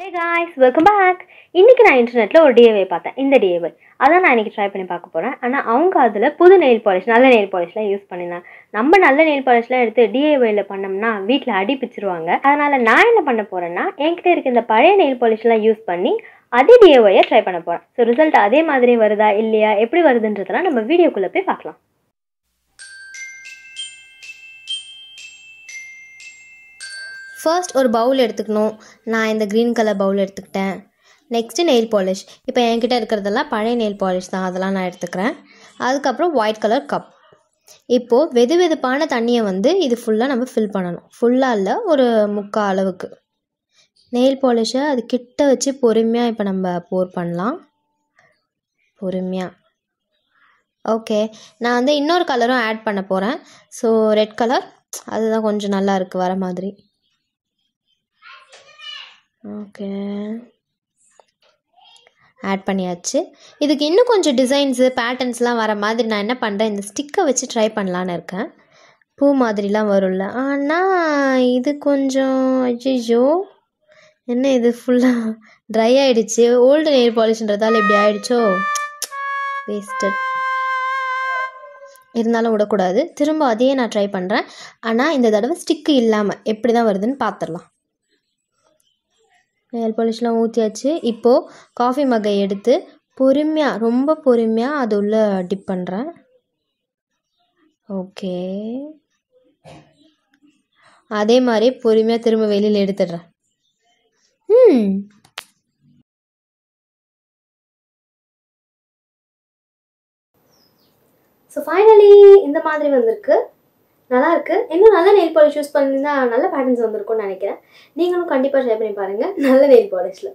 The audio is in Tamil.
ஹே காய்ஸ் வெல்கம் பேக் இன்றைக்கி நான் இன்டர்நெட்டில் ஒரு டிஏவை பார்த்தேன் இந்த டிஏவை அதான் நான் இன்னைக்கு ட்ரை பண்ணி பார்க்க போகிறேன் ஆனால் அவங்க அதில் புது நெயில் பாலிஷ் நல்ல நெயில் பாலிஷ்லாம் யூஸ் பண்ணிடலாம் நம்ம நல்ல நெயில் பாலிஷ்லாம் எடுத்து டிஏவையில் பண்ணோம்னா வீட்டில் அடி பிச்சிருவாங்க அதனால் நான் என்ன பண்ண போகிறேன்னா என்கிட்ட இருக்க இந்த பழைய நெயில் பாலிஷ்லாம் யூஸ் பண்ணி அதே டிஏவையை ட்ரை பண்ண போகிறேன் ஸோ ரிசல்ட் அதே மாதிரி வருதா இல்லையா எப்படி வருதுன்றதெல்லாம் நம்ம வீடியோக்குள்ளே போய் பார்க்கலாம் ஃபர்ஸ்ட் ஒரு பவுல் எடுத்துக்கணும் நான் இந்த க்ரீன் கலர் பவுல் எடுத்துக்கிட்டேன் நெக்ஸ்ட்டு நெயில் பாலிஷ் இப்போ என்கிட்ட இருக்கிறதெல்லாம் பழைய நெயில் பாலிஷ் தான் அதெல்லாம் நான் எடுத்துக்கிறேன் அதுக்கப்புறம் ஒயிட் கலர் கப் இப்போது வெது வெதுப்பான தண்ணியை வந்து இது ஃபுல்லாக நம்ம ஃபில் பண்ணணும் ஃபுல்லாக இல்லை ஒரு முக்கால் அளவுக்கு நெயில் பாலிஷை அது கிட்ட வச்சு பொறுமையாக இப்போ நம்ம போர் பண்ணலாம் பொறுமையாக ஓகே நான் வந்து இன்னொரு கலரும் ஆட் பண்ண போகிறேன் ஸோ ரெட் கலர் அதுதான் கொஞ்சம் நல்லா இருக்குது வர மாதிரி ஓகே ஆட் பண்ணியாச்சு இதுக்கு இன்னும் கொஞ்சம் டிசைன்ஸு பேட்டர்ன்ஸ்லாம் வர மாதிரி நான் என்ன பண்ணுறேன் இந்த ஸ்டிக்கை வச்சு ட்ரை பண்ணலான்னு இருக்கேன் பூ மாதிரிலாம் வரும்ல ஆனால் இது கொஞ்சம் ஐயோ என்ன இது ஃபுல்லாக ட்ரை ஆகிடுச்சு ஓல்டு நெயில் பாலிஷ்ன்றதால இப்படி ஆகிடுச்சோ வேஸ்டட் இருந்தாலும் விடக்கூடாது திரும்ப அதையே நான் ட்ரை பண்ணுறேன் ஆனால் இந்த தடவை ஸ்டிக்கு இல்லாமல் எப்படி தான் வருதுன்னு பார்த்துடலாம் நெயில் பாலிஷ்லாம் ஊற்றியாச்சு இப்போது காஃபி மகை எடுத்து பொறுமையாக ரொம்ப பொறுமையாக அது உள்ளே டிப் பண்ணுறேன் ஓகே அதே மாதிரி பொறுமையாக திரும்ப வெளியில் எடுத்துடுறேன் ம் ஸோ ஃபைனலி இந்த மாதிரி வந்திருக்கு நல்லா இருக்கு இன்னும் நல்ல நெயில் பாலிஷ் யூஸ் பண்ணிருந்தா நல்ல பேட்டர்ன்ஸ் வந்திருக்கும்னு நினைக்கிறேன் நீங்களும் கண்டிப்பாக ஷேர் பண்ணி பாருங்கள் நல்ல நெயில் பாலிஷில்